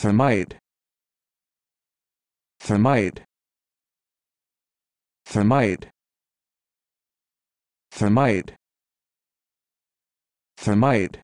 thermite thermite thermite thermite thermite